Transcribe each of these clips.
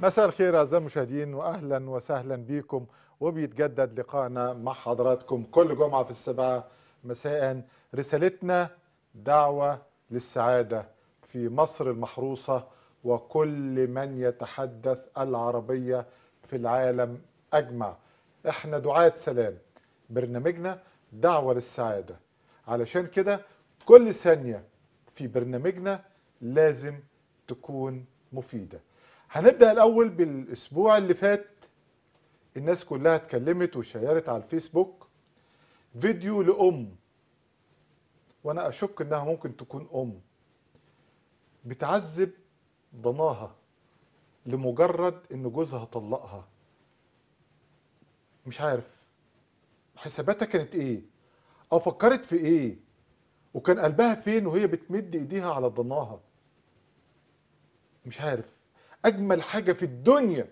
مساء الخير اعزائي المشاهدين واهلا وسهلا بكم وبيتجدد لقائنا مع حضراتكم كل جمعه في السبعه مساء رسالتنا دعوه للسعاده في مصر المحروسه وكل من يتحدث العربيه في العالم اجمع احنا دعاه سلام برنامجنا دعوه للسعاده علشان كده كل ثانيه في برنامجنا لازم تكون مفيده هنبدأ الأول بالأسبوع اللي فات الناس كلها اتكلمت وشيرت على الفيسبوك فيديو لأم وأنا أشك إنها ممكن تكون أم بتعذب ضناها لمجرد إن جوزها طلقها مش عارف حساباتها كانت إيه أو فكرت في إيه وكان قلبها فين وهي بتمد إيديها على ضناها مش عارف اجمل حاجه في الدنيا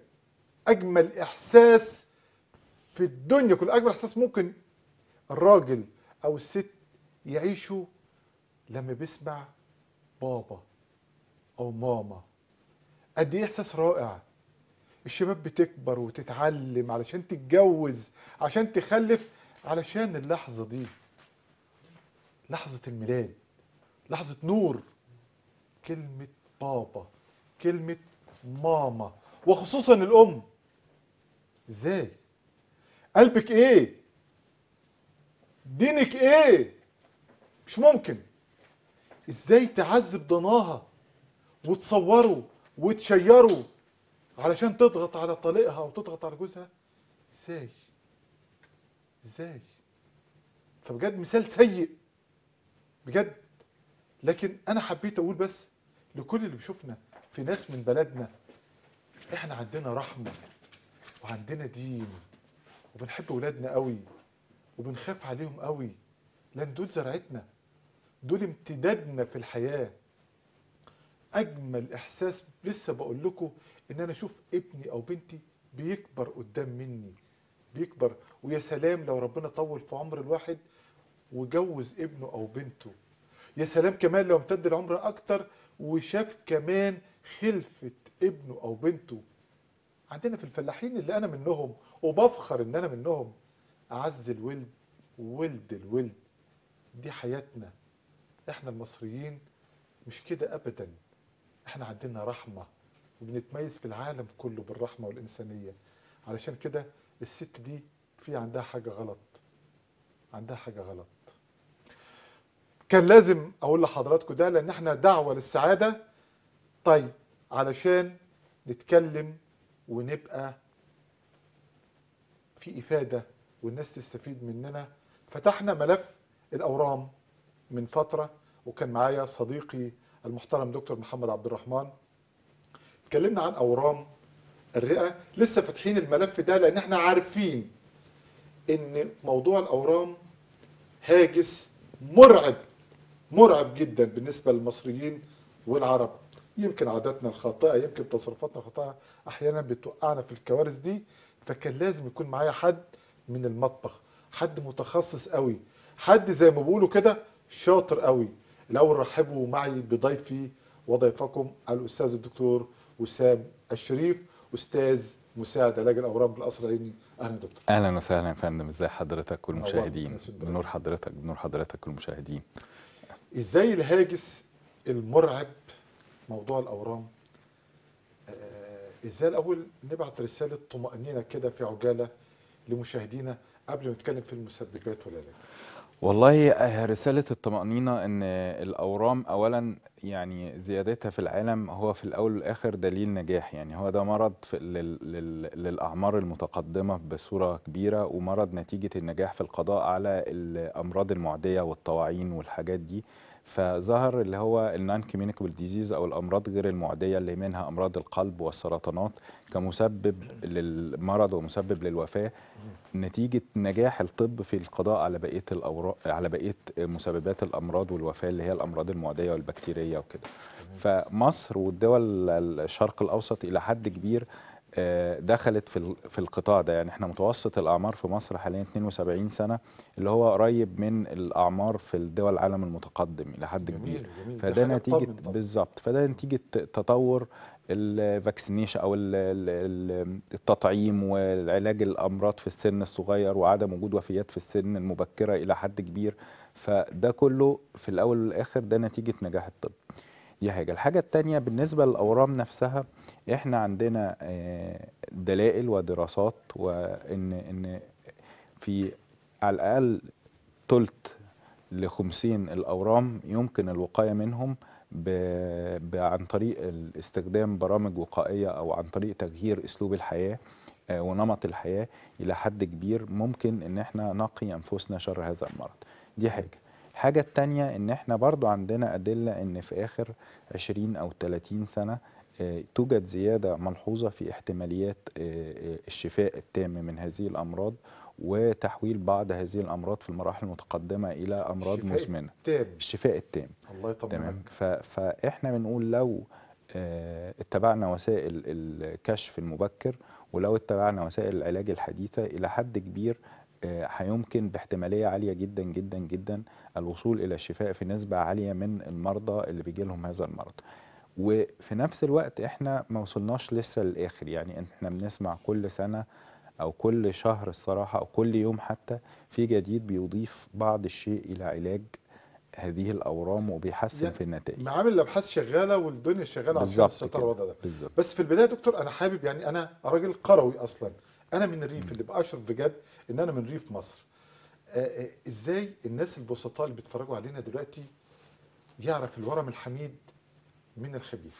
اجمل احساس في الدنيا كل اجمل احساس ممكن الراجل او الست يعيشوا لما بيسمع بابا او ماما قد ايه احساس رائع الشباب بتكبر وتتعلم علشان تتجوز عشان تخلف علشان اللحظه دي لحظه الميلاد لحظه نور كلمه بابا كلمه ماما وخصوصا الام ازاي قلبك ايه دينك ايه مش ممكن ازاي تعذب ضناها وتصوره وتشيره علشان تضغط على طليقها وتضغط على جوزها ازاي ازاي فبجد مثال سيء بجد لكن انا حبيت اقول بس لكل اللي بيشوفنا في ناس من بلدنا احنا عندنا رحمه وعندنا دين وبنحب ولادنا قوي وبنخاف عليهم قوي لان دول زرعتنا دول امتدادنا في الحياه اجمل احساس لسه بقول لكم ان انا اشوف ابني او بنتي بيكبر قدام مني بيكبر ويا سلام لو ربنا طول في عمر الواحد وجوز ابنه او بنته يا سلام كمان لو امتد العمر اكتر وشاف كمان خلفه ابنه او بنته عندنا في الفلاحين اللي انا منهم وبفخر ان انا منهم اعز الولد ولد الولد دي حياتنا احنا المصريين مش كده ابدا احنا عندنا رحمه وبنتميز في العالم كله بالرحمه والانسانيه علشان كده الست دي في عندها حاجه غلط عندها حاجه غلط كان لازم اقول لحضراتكم ده لان احنا دعوه للسعاده طيب علشان نتكلم ونبقى في إفادة والناس تستفيد مننا فتحنا ملف الأورام من فترة وكان معايا صديقي المحترم دكتور محمد عبد الرحمن اتكلمنا عن أورام الرئة لسه فاتحين الملف ده لأن احنا عارفين إن موضوع الأورام هاجس مرعب مرعب جدا بالنسبة للمصريين والعرب يمكن عاداتنا الخاطئه يمكن تصرفاتنا الخاطئه احيانا بتوقعنا في الكوارث دي فكان لازم يكون معايا حد من المطبخ حد متخصص قوي حد زي ما بيقولوا كده شاطر قوي الاول رحبوا معي بضيفي وضيفكم الاستاذ الدكتور وسام الشريف استاذ مساعد علاج الاورام بالقصر العيني اهلا دكتور اهلا وسهلا يا فندم ازي حضرتك والمشاهدين بنور حضرتك بنور حضرتك والمشاهدين ازاي الهاجس المرعب موضوع الاورام آه، ازاي الاول نبعت رساله طمانينه كده في عجاله لمشاهدينا قبل ما نتكلم في المسببات ولا لا والله آه، رساله الطمانينه ان الاورام اولا يعني زيادتها في العالم هو في الأول والآخر دليل نجاح يعني هو ده مرض للأعمار المتقدمة بصورة كبيرة ومرض نتيجة النجاح في القضاء على الأمراض المعدية والطواعين والحاجات دي فظهر اللي هو النان كومينيكابل ديزيز او الامراض غير المعديه اللي منها امراض القلب والسرطانات كمسبب للمرض ومسبب للوفاه نتيجه نجاح الطب في القضاء على بقيه الاوراق على بقيه مسببات الامراض والوفاه اللي هي الامراض المعديه والبكتيريه الاقتصاديه وكده فمصر والدول الشرق الأوسط إلى حد كبير آه، دخلت في في القطاع ده يعني احنا متوسط الاعمار في مصر حاليا 72 سنه اللي هو قريب من الاعمار في الدول العالم المتقدم الى حد كبير فده نتيجه بالظبط فده نتيجه تطور الفاكسينيشن او التطعيم والعلاج الامراض في السن الصغير وعدم وجود وفيات في السن المبكره الى حد كبير فده كله في الاول والاخر ده نتيجه نجاح الطب دي حاجه الحاجه الثانيه بالنسبه للاورام نفسها احنا عندنا آه، دلائل ودراسات وان ان في على الاقل ثلث لخمسين الاورام يمكن الوقايه منهم عن طريق استخدام برامج وقائيه او عن طريق تغيير اسلوب الحياه آه، ونمط الحياه الى حد كبير ممكن ان احنا نقي انفسنا شر هذا المرض دي حاجه الحاجه الثانيه ان احنا برضو عندنا ادله ان في اخر 20 او 30 سنه آه، توجد زيادة ملحوظة في احتماليات آه، آه، الشفاء التام من هذه الأمراض وتحويل بعض هذه الامراض في المراحل المتقدمه الى امراض الشفاء مزمنه التام. الشفاء التام الله يطمنك تمام فاحنا بنقول لو اتبعنا وسائل الكشف المبكر ولو اتبعنا وسائل العلاج الحديثه الى حد كبير هيمكن باحتماليه عاليه جدا جدا جدا الوصول الى الشفاء في نسبه عاليه من المرضى اللي بيجي لهم هذا المرض وفي نفس الوقت احنا ما وصلناش لسه للاخر يعني احنا بنسمع كل سنه او كل شهر الصراحه او كل يوم حتى في جديد بيضيف بعض الشيء الى علاج هذه الاورام وبيحسن يعني في النتائج معامل الابحاث شغاله والدنيا شغاله على تسيطر الوضع ده بالزبط. بس في البدايه دكتور انا حابب يعني انا راجل قروي اصلا انا من الريف اللي باشرف بجد ان انا من ريف مصر آه، آه، ازاي الناس البسطاء اللي بيتفرجوا علينا دلوقتي يعرف الورم الحميد من الخبيث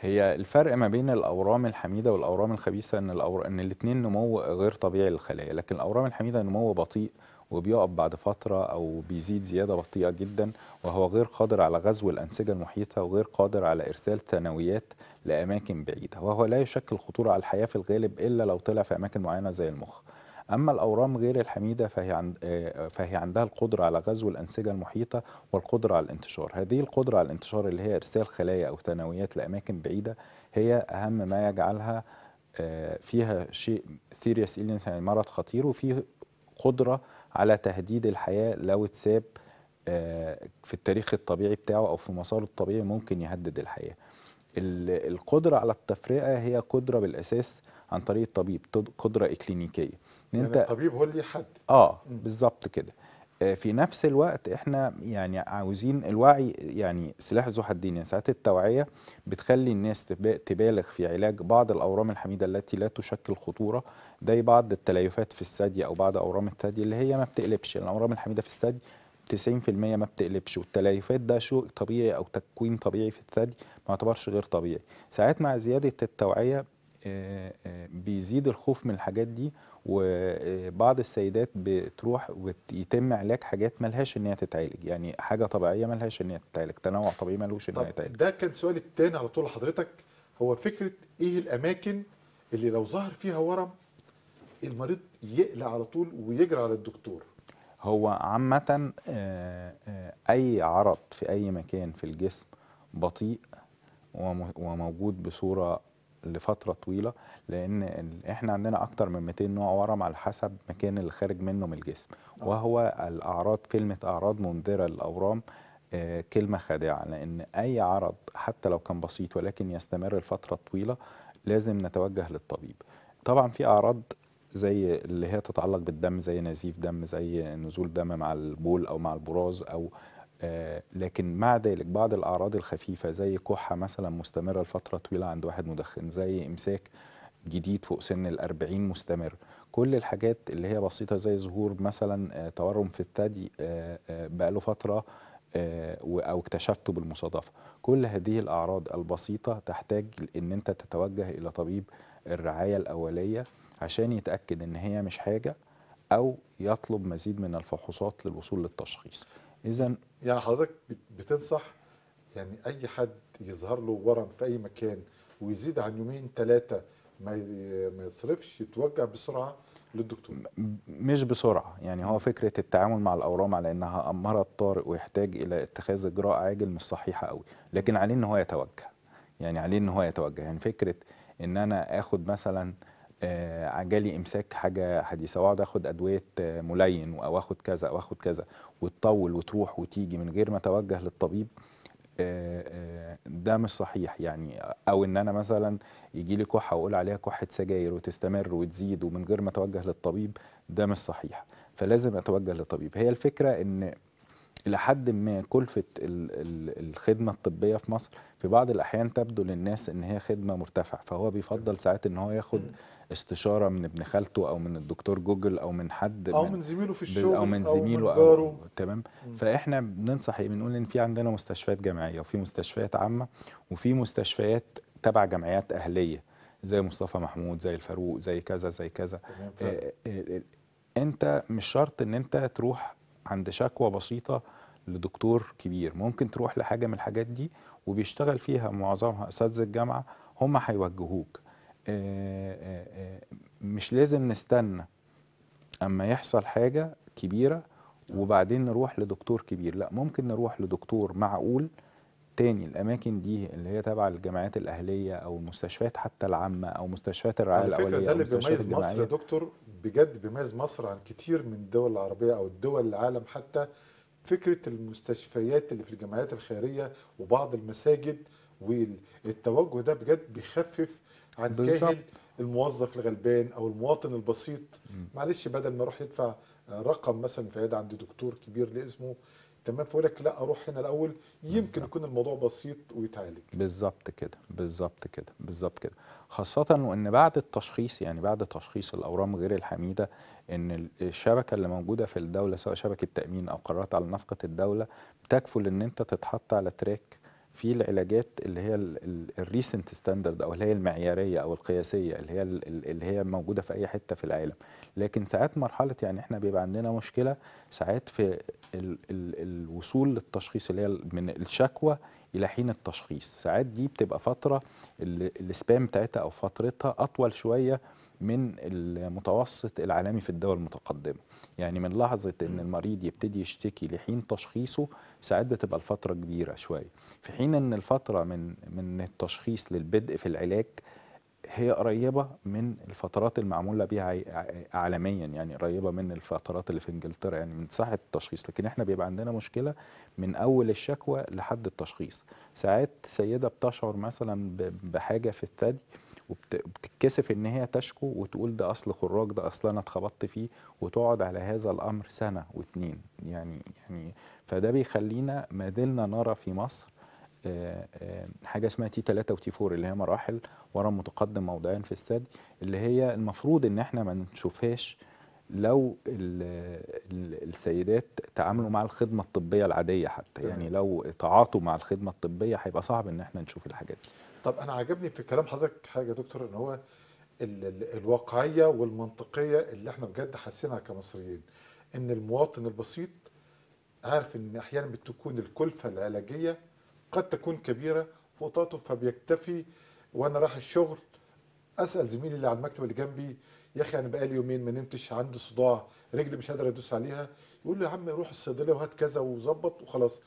هي الفرق ما بين الاورام الحميده والاورام الخبيثه ان الأور... ان الاثنين نمو غير طبيعي للخلايا لكن الاورام الحميده نمو بطيء وبيقف بعد فترة أو بيزيد زيادة بطيئة جدا وهو غير قادر على غزو الأنسجة المحيطة وغير قادر على إرسال ثانويات لأماكن بعيدة وهو لا يشكل خطورة على الحياة في الغالب إلا لو طلع في أماكن معينة زي المخ أما الأورام غير الحميدة فهي, عند آه، آه، فهي عندها القدرة على غزو الأنسجة المحيطة والقدرة على الانتشار هذه القدرة على الانتشار اللي هي إرسال خلايا أو ثانويات لأماكن بعيدة هي أهم ما يجعلها آه، فيها شيء سيريس إلنس يعني مرض خطير وفي قدرة على تهديد الحياة لو اتساب في التاريخ الطبيعي بتاعه أو في مساره الطبيعي ممكن يهدد الحياة القدرة على التفرقة هي قدرة بالأساس عن طريق الطبيب قدرة إكلينيكية ان يعني يعني انت الطبيب هو اللي حد اه بالظبط كده آه، في نفس الوقت احنا يعني عاوزين الوعي يعني سلاح ذو حدين يعني ساعات التوعيه بتخلي الناس تبالغ في علاج بعض الاورام الحميده التي لا تشكل خطوره زي بعض التليفات في الثدي او بعض اورام الثدي اللي هي ما بتقلبش يعني الاورام الحميده في الثدي 90% ما بتقلبش والتليفات ده شيء طبيعي او تكوين طبيعي في الثدي ما يعتبرش غير طبيعي ساعات مع زياده التوعيه بيزيد الخوف من الحاجات دي وبعض السيدات بتروح ويتم علاج حاجات ملهاش ان هي تتعالج يعني حاجه طبيعيه ملهاش ان هي تتعالج تنوع طبيعي ملوش ان هي تتعالج ده كان سؤالي الثاني على طول لحضرتك هو فكره ايه الاماكن اللي لو ظهر فيها ورم المريض يقلق على طول ويجري على الدكتور هو عامه آه، آه، اي عرض في اي مكان في الجسم بطيء وموجود بصوره لفتره طويله لان احنا عندنا اكتر من 200 نوع ورم على حسب مكان اللي خارج منه من الجسم آه. وهو الاعراض كلمه اعراض منذره للاورام آه، كلمه خادعه لان اي عرض حتى لو كان بسيط ولكن يستمر لفتره طويله لازم نتوجه للطبيب طبعا في اعراض زي اللي هي تتعلق بالدم زي نزيف دم زي نزول دم مع البول او مع البراز او آه، لكن مع ذلك بعض الأعراض الخفيفة زي كحة مثلا مستمرة لفترة طويلة عند واحد مدخن زي إمساك جديد فوق سن الأربعين مستمر كل الحاجات اللي هي بسيطة زي ظهور مثلا آه، تورم في الثدي آه، بقاله فترة أو اكتشفته بالمصادفة كل هذه الأعراض البسيطة تحتاج أن أنت تتوجه إلى طبيب الرعاية الأولية عشان يتأكد أن هي مش حاجة أو يطلب مزيد من الفحوصات للوصول للتشخيص اذا يعني حضرتك بتنصح يعني اي حد يظهر له ورم في اي مكان ويزيد عن يومين ثلاثه ما ما يصرفش يتوجه بسرعه للدكتور مش بسرعه يعني هو فكره التعامل مع الاورام على انها مرض طارئ ويحتاج الى اتخاذ اجراء عاجل مش صحيحه قوي لكن عليه ان هو يتوجه يعني عليه ان هو يتوجه يعني فكره ان انا اخد مثلا آه، جالي امساك حاجه حديثه واقعد اخد ادويه آه، ملين او اخد كذا او اخد كذا وتطول وتروح وتيجي من غير ما اتوجه للطبيب آه، ده مش صحيح يعني او ان انا مثلا يجي لي كحه واقول عليها كحه سجاير وتستمر وتزيد ومن غير ما اتوجه للطبيب ده مش صحيح فلازم اتوجه للطبيب هي الفكره ان الى حد ما كلفه الخدمه الطبيه في مصر في بعض الاحيان تبدو للناس ان هي خدمه مرتفعه فهو بيفضل ساعات ان هو ياخد استشاره من ابن خالته او من الدكتور جوجل او من حد او من, من زميله في الشغل او من زميله او, أو تمام فاحنا بننصح بنقول ان في عندنا مستشفيات جامعيه وفي مستشفيات عامه وفي مستشفيات تبع جمعيات اهليه زي مصطفى محمود زي الفاروق زي كذا زي كذا آه، آه، آه، انت مش شرط ان انت تروح عند شكوى بسيطه لدكتور كبير ممكن تروح لحاجه من الحاجات دي وبيشتغل فيها معظمها اساتذه الجامعه هم هيوجهوك آه، آه، آه، مش لازم نستنى اما يحصل حاجه كبيره وبعدين نروح لدكتور كبير لا ممكن نروح لدكتور معقول تاني الاماكن دي اللي هي تبع الجامعات الاهليه او المستشفيات حتى العامه او مستشفيات الرعايه الاوليه ده اللي بيميز مصر يا دكتور بجد بيميز مصر عن كتير من الدول العربيه او الدول العالم حتى فكره المستشفيات اللي في الجامعات الخيريه وبعض المساجد والتوجه ده بجد بيخفف عن كاهل الموظف الغلبان او المواطن البسيط معلش بدل ما يروح يدفع رقم مثلا في عياده عند دكتور كبير لاسمه تمام فيقول لك لا اروح هنا الاول يمكن بالزبط. يكون الموضوع بسيط ويتعالج بالظبط كده بالظبط كده بالظبط كده خاصه وان بعد التشخيص يعني بعد تشخيص الاورام غير الحميده ان الشبكه اللي موجوده في الدوله سواء شبكه تامين او قرارات على نفقه الدوله بتكفل ان انت تتحط على تراك في العلاجات اللي هي الريسنت ستاندرد او اللي هي المعياريه او القياسيه اللي هي اللي هي موجوده في اي حته في العالم لكن ساعات مرحله يعني احنا بيبقى عندنا مشكله ساعات في الـ الـ الوصول للتشخيص اللي هي من الشكوى الى حين التشخيص ساعات دي بتبقى فتره السبام بتاعتها او فترتها اطول شويه من المتوسط العالمي في الدول المتقدمة يعني من لحظة أن المريض يبتدي يشتكي لحين تشخيصه ساعات بتبقى الفترة كبيرة شوية في حين أن الفترة من, من التشخيص للبدء في العلاج هي قريبة من الفترات المعمولة بها عالميا يعني قريبة من الفترات اللي في انجلترا يعني من ساحة التشخيص لكن احنا بيبقى عندنا مشكلة من أول الشكوى لحد التشخيص ساعات سيدة بتشعر مثلا بحاجة في الثدي وبتتكسف ان هي تشكو وتقول ده اصل خراج ده اصل انا اتخبطت فيه وتقعد على هذا الامر سنه واتنين يعني يعني فده بيخلينا ما زلنا نرى في مصر آه، آه، حاجه اسمها تي 3 وتي 4 اللي هي مراحل ورا متقدم موضعين في الثدي اللي هي المفروض ان احنا ما نشوفهاش لو الـ الـ السيدات تعاملوا مع الخدمه الطبيه العاديه حتى يعني لو تعاطوا مع الخدمه الطبيه هيبقى صعب ان احنا نشوف الحاجات دي طب انا عجبني في كلام حضرتك حاجه يا دكتور ان هو ال ال الواقعيه والمنطقيه اللي احنا بجد حاسينها كمصريين ان المواطن البسيط عارف ان احيانا بتكون الكلفه العلاجيه قد تكون كبيره فوطاته فبيكتفي وانا رايح الشغل اسال زميلي اللي على المكتب اللي جنبي يا اخي انا بقالي يومين ما نمتش عندي صداع رجلي مش قادر ادوس عليها يقول له يا عم روح الصيدليه وهات كذا وظبط وخلاص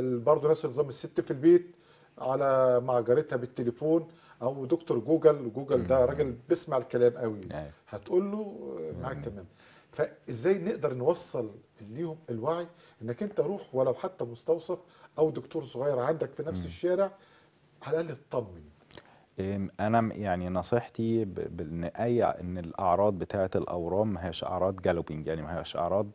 برضه نفس النظام الست في البيت على معجرتها جارتها بالتليفون او دكتور جوجل جوجل ده راجل بيسمع الكلام قوي أيوه. هتقول له معاك تمام فازاي نقدر نوصل ليهم الوعي انك انت روح ولو حتى مستوصف او دكتور صغير عندك في نفس الشارع على الاقل اطمن انا يعني نصيحتي بان اي ان الاعراض بتاعه الاورام ما هياش اعراض جالوبينج يعني ما هياش اعراض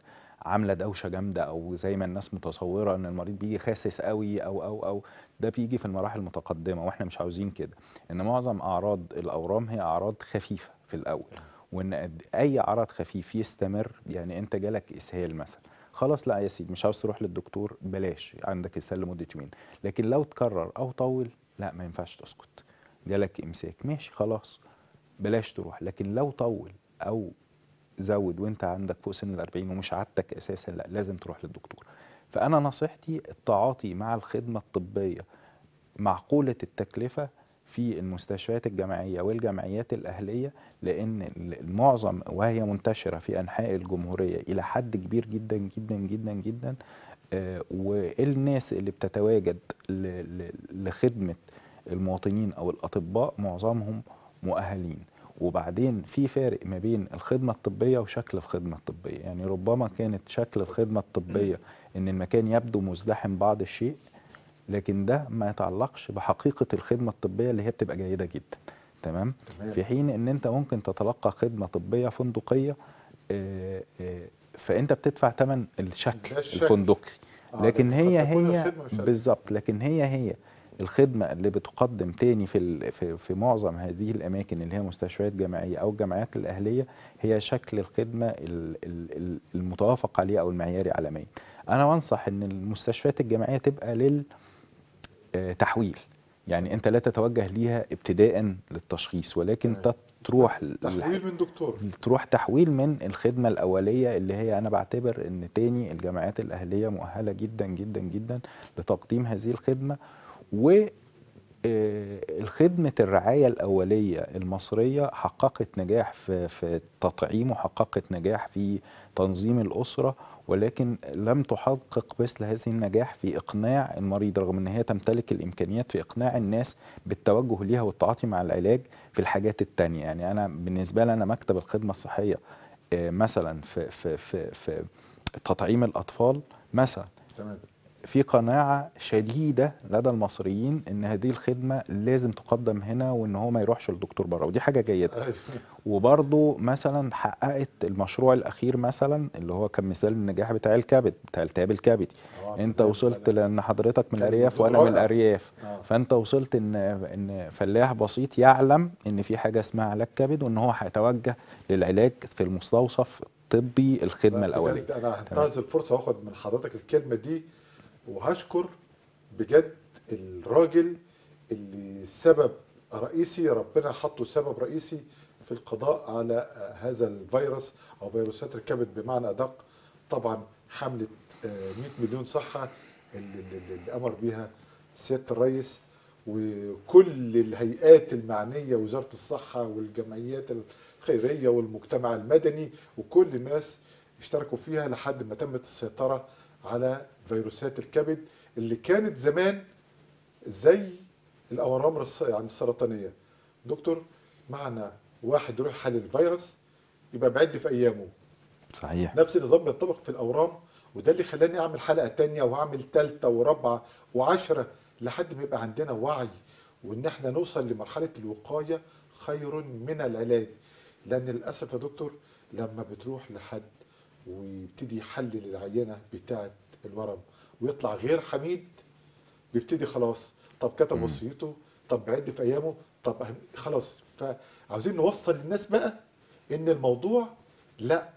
عامله دوشه جامده او زي ما الناس متصوره ان المريض بيجي خاسس قوي او او او ده بيجي في المراحل المتقدمه واحنا مش عاوزين كده ان معظم اعراض الاورام هي اعراض خفيفه في الاول وان اي عرض خفيف يستمر يعني انت جالك اسهال مثلا خلاص لا يا سيدي مش عاوز تروح للدكتور بلاش عندك اسهال لمده يومين لكن لو تكرر او طول لا ما ينفعش تسكت جالك امساك ماشي خلاص بلاش تروح لكن لو طول او زود وانت عندك فوق سن ال 40 ومش عادتك اساسا لا لازم تروح للدكتور فانا نصيحتي التعاطي مع الخدمه الطبيه معقوله التكلفه في المستشفيات الجامعيه والجمعيات الاهليه لان معظم وهي منتشره في انحاء الجمهوريه الى حد كبير جدا جدا جدا جدا آه، والناس اللي بتتواجد لخدمه المواطنين او الاطباء معظمهم مؤهلين وبعدين في فارق ما بين الخدمة الطبية وشكل الخدمة الطبية يعني ربما كانت شكل الخدمة الطبية ان المكان يبدو مزدحم بعض الشيء لكن ده ما يتعلقش بحقيقة الخدمة الطبية اللي هي بتبقى جيدة جدا تمام؟, في حين ان انت ممكن تتلقى خدمة طبية فندقية آه، آه، فانت بتدفع ثمن الشكل الفندقي آه، لكن هي هي بالظبط لكن هي هي الخدمه اللي بتقدم تاني في في معظم هذه الاماكن اللي هي مستشفيات جامعيه او الجامعات الاهليه هي شكل الخدمه المتوافق عليه او المعياري عالميا. انا بنصح ان المستشفيات الجامعيه تبقى للتحويل آه، يعني انت لا تتوجه ليها ابتداء للتشخيص ولكن أيوة. تروح تحويل من دكتور تروح تحويل من الخدمه الاوليه اللي هي انا بعتبر ان تاني الجامعات الاهليه مؤهله جدا جدا جدا لتقديم هذه الخدمه و خدمة الرعاية الأولية المصرية حققت نجاح في في التطعيم وحققت نجاح في تنظيم الأسرة ولكن لم تحقق مثل هذه النجاح في إقناع المريض رغم أن هي تمتلك الإمكانيات في إقناع الناس بالتوجه ليها والتعاطي مع العلاج في الحاجات التانية يعني أنا بالنسبة لي أنا مكتب الخدمة الصحية آه، مثلا في في في في تطعيم الأطفال مثلا تمام في قناعة شديدة لدى المصريين ان هذه الخدمة لازم تقدم هنا وان هو ما يروحش لدكتور بره ودي حاجة جيدة أيوة. وبرضو مثلا حققت المشروع الاخير مثلا اللي هو كان مثال النجاح بتاع الكبد بتاع التهاب الكبدي اه، انت وصلت لان حضرتك من الارياف وانا من الارياف اه. فانت وصلت ان ان فلاح بسيط يعلم ان في حاجة اسمها علاج كبد وان هو هيتوجه للعلاج في المستوصف الطبي الخدمه الاوليه انا هنتهز الفرصه واخد من حضرتك الكلمه دي وهشكر بجد الراجل اللي سبب رئيسي ربنا حطه سبب رئيسي في القضاء على هذا الفيروس او فيروسات الكبد بمعنى ادق طبعا حمله 100 آه، مليون صحه اللي امر بيها سياده الرئيس وكل الهيئات المعنيه وزاره الصحه والجمعيات الخيريه والمجتمع المدني وكل الناس اشتركوا فيها لحد ما تمت السيطره على فيروسات الكبد اللي كانت زمان زي الاورام يعني السرطانيه دكتور معنى واحد يروح يحلل الفيروس يبقى بعد في ايامه صحيح نفس النظام بينطبق في الاورام وده اللي خلاني اعمل حلقه تانية واعمل ثالثه ورابعه وعشرة لحد ما يبقى عندنا وعي وان احنا نوصل لمرحله الوقايه خير من العلاج لان للاسف يا دكتور لما بتروح لحد ويبتدي يحلل العينه بتاعه الورم ويطلع غير حميد بيبتدي خلاص طب كتب وصيته طب بعد في ايامه طب خلاص فعاوزين نوصل للناس بقى ان الموضوع لا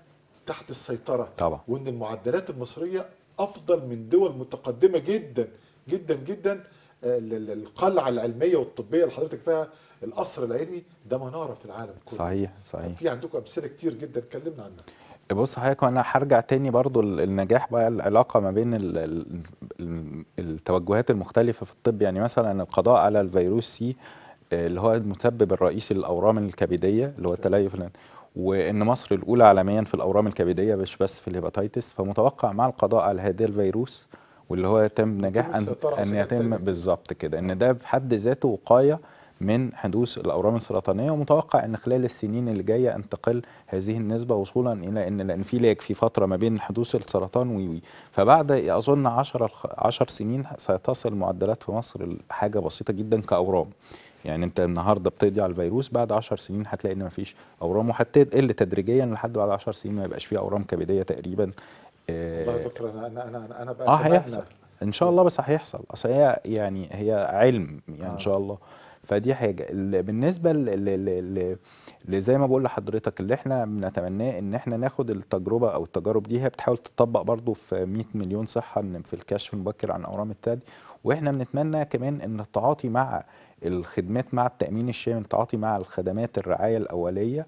تحت السيطره طبعا وان المعدلات المصريه افضل من دول متقدمه جدا جدا جدا آه، القلعه العلميه والطبيه اللي حضرتك فيها القصر العلمي ده مناره في العالم كله صحيح صحيح في عندكم امثله كتير جدا اتكلمنا عنها بص حضرتك انا هرجع تاني برضو النجاح بقى العلاقه ما بين التوجهات المختلفه في الطب يعني مثلا القضاء على الفيروس سي آه، اللي هو المسبب الرئيسي للاورام الكبديه اللي هو التليف وان مصر الاولى عالميا في الاورام الكبديه مش بس في الهيباتيتس فمتوقع مع القضاء على هذا الفيروس واللي هو تم نجاح ان يتم بالظبط كده ان ده بحد ذاته وقايه من حدوث الأورام السرطانية ومتوقع أن خلال السنين اللي جاية أن تقل هذه النسبة وصولا إلى أن لأن في لاج في فترة ما بين حدوث السرطان ويوي فبعد أظن 10 10 سنين ستصل معدلات في مصر لحاجة بسيطة جدا كأورام يعني انت النهارده بتقضي على الفيروس بعد 10 سنين هتلاقي ان مفيش اورام وحتى تقل تدريجيا لحد بعد 10 سنين ما يبقاش فيه اورام كبديه تقريبا آه، والله يا دكتور انا انا انا بقى اه هيحصل ان شاء الله بس هيحصل اصل هي يعني هي علم يعني ان آه. شاء الله فدي حاجه بالنسبه زي ما بقول لحضرتك اللي احنا بنتمناه ان احنا ناخد التجربه او التجارب دي هي بتحاول تطبق برضو في 100 مليون صحه في الكشف المبكر عن اورام الثدي واحنا بنتمنى كمان ان التعاطي مع الخدمات مع التامين الشامل التعاطي مع الخدمات الرعايه الاوليه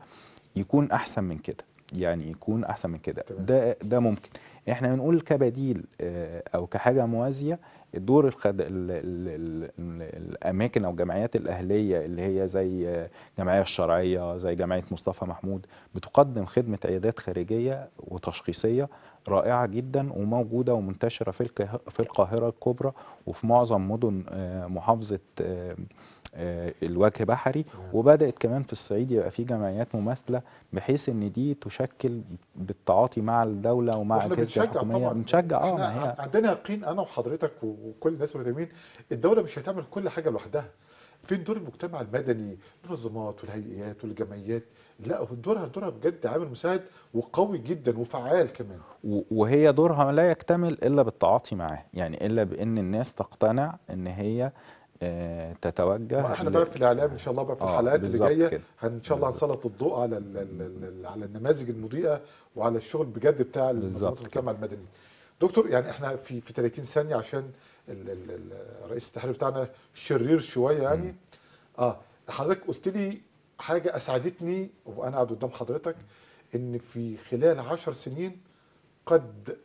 يكون احسن من كده يعني يكون احسن من كده ده ده ممكن احنا بنقول كبديل آه، او كحاجه موازيه الدور الخد... ال... ال... ال... الاماكن او الجمعيات الاهليه اللي هي زي الجمعيه الشرعيه زي جمعيه مصطفى محمود بتقدم خدمه عيادات خارجيه وتشخيصيه رائعه جدا وموجوده ومنتشره في في القاهره الكبرى وفي معظم مدن آه، محافظه آه، آه، الوجه بحري نعم. وبدات كمان في الصعيد يبقى في جمعيات مماثله بحيث ان دي تشكل بالتعاطي مع الدوله ومع الاجهزه الحكوميه بنشجع اه ما هي عندنا يقين انا وحضرتك وكل الناس المتابعين الدوله مش هتعمل كل حاجه لوحدها فين دور المجتمع المدني المنظمات والهيئات والجمعيات لا دورها دورها بجد عامل مساعد وقوي جدا وفعال كمان وهي دورها لا يكتمل الا بالتعاطي معاه يعني الا بان الناس تقتنع ان هي آه، تتوجه احنا بقى في الاعلام ان شاء الله بقى في آه، الحلقات اللي جايه ان شاء الله هنسلط الضوء على على النماذج المضيئه وعلى الشغل بجد بتاع منظمه المجتمع المدني دكتور يعني احنا في في 30 ثانيه عشان رئيس التحرير بتاعنا شرير شويه يعني م. اه حضرتك قلت لي حاجه اسعدتني وانا قاعد قدام حضرتك ان في خلال 10 سنين قد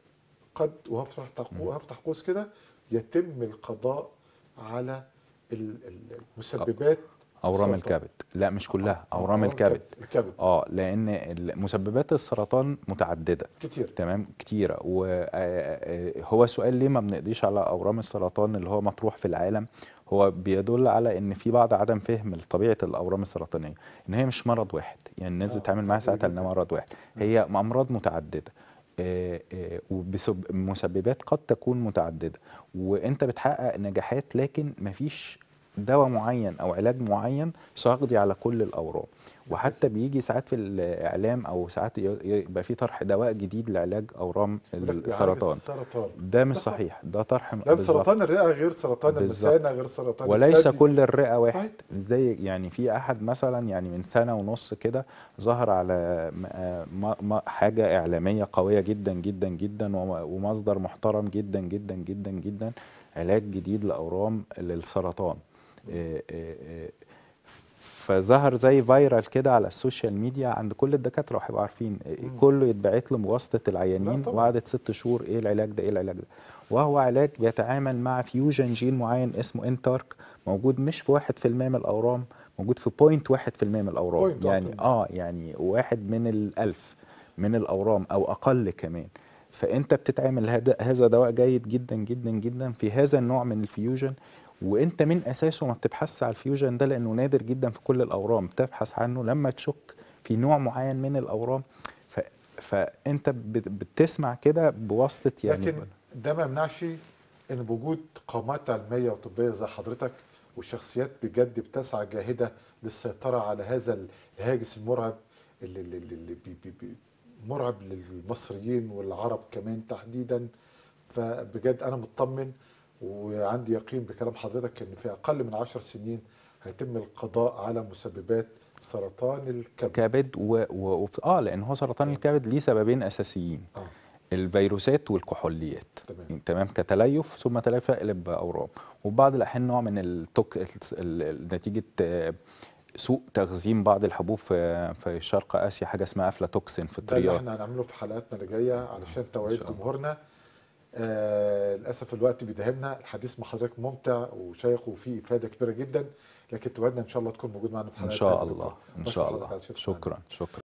قد وهفتح قوس كده يتم القضاء على المسببات اورام الكبد لا مش آه، كلها آه، اورام الكبد الكبد اه لان مسببات السرطان متعدده كتير تمام كتيره وهو آه، سؤال ليه ما بنقضيش على اورام السرطان اللي هو مطروح في العالم هو بيدل على ان في بعض عدم فهم لطبيعه الاورام السرطانيه ان هي مش مرض واحد يعني الناس بتتعامل معاها ساعتها انها مرض واحد هي امراض متعدده بمسببات قد تكون متعدده وانت بتحقق نجاحات لكن مفيش دواء معين او علاج معين سيقضي على كل الاورام وحتى بيجي ساعات في الاعلام او ساعات يبقى في طرح دواء جديد لعلاج اورام السرطان ده مش صحيح ده طرح لا سرطان الرئه غير سرطان المثانه غير سرطان وليس السادي. كل الرئه واحد زي يعني في احد مثلا يعني من سنه ونص كده ظهر على آه، حاجه اعلاميه قويه جدا جدا جدا ومصدر محترم جدا جدا جدا جدا علاج جديد لاورام للسرطان آه، آه، آه، فظهر زي فايرال كده على السوشيال ميديا عند كل الدكاتره وهيبقوا عارفين كله يتبعت له بواسطه العيانين وقعدت ست شهور ايه العلاج ده ايه العلاج ده وهو علاج بيتعامل مع فيوجن جين معين اسمه انتارك موجود مش في 1% من الاورام موجود في بوينت 1% من الاورام يعني اه يعني واحد من الالف من الاورام او اقل كمان فانت بتتعامل هذا دواء جيد جدا جدا جدا في هذا النوع من الفيوجن وانت من اساسه ما بتبحثش على الفيوجن ده لانه نادر جدا في كل الاورام بتبحث عنه لما تشك في نوع معين من الاورام ف... فانت بتسمع كده بواسطه يعني لكن ده ما يمنعش ان بوجود قامات علميه وطبيه زي حضرتك وشخصيات بجد بتسعى جاهده للسيطره على هذا الهاجس المرعب اللي, اللي, اللي بي بي بي مرعب للمصريين والعرب كمان تحديدا فبجد انا مطمن وعندي يقين بكلام حضرتك ان في اقل من عشر سنين هيتم القضاء على مسببات سرطان الكبد كبد و... و... اه لان هو سرطان الكبد ليه سببين اساسيين آه. الفيروسات والكحوليات تمام, تمام كتليف ثم تليف اقلب اورام وبعض الاحيان نوع من التوك نتيجه آه، سوء تخزين بعض الحبوب في في شرق اسيا حاجه اسمها افلاتوكسين في الطريق ده اللي احنا هنعمله في حلقاتنا اللي جايه علشان توعيه جمهورنا آه للاسف الوقت بيدهمنا الحديث مع حضرتك ممتع وشيق وفيه افاده كبيره جدا لكن توعدنا ان شاء الله تكون موجود معنا في حلقه ان شاء الله ان شاء الله شكرا شكرا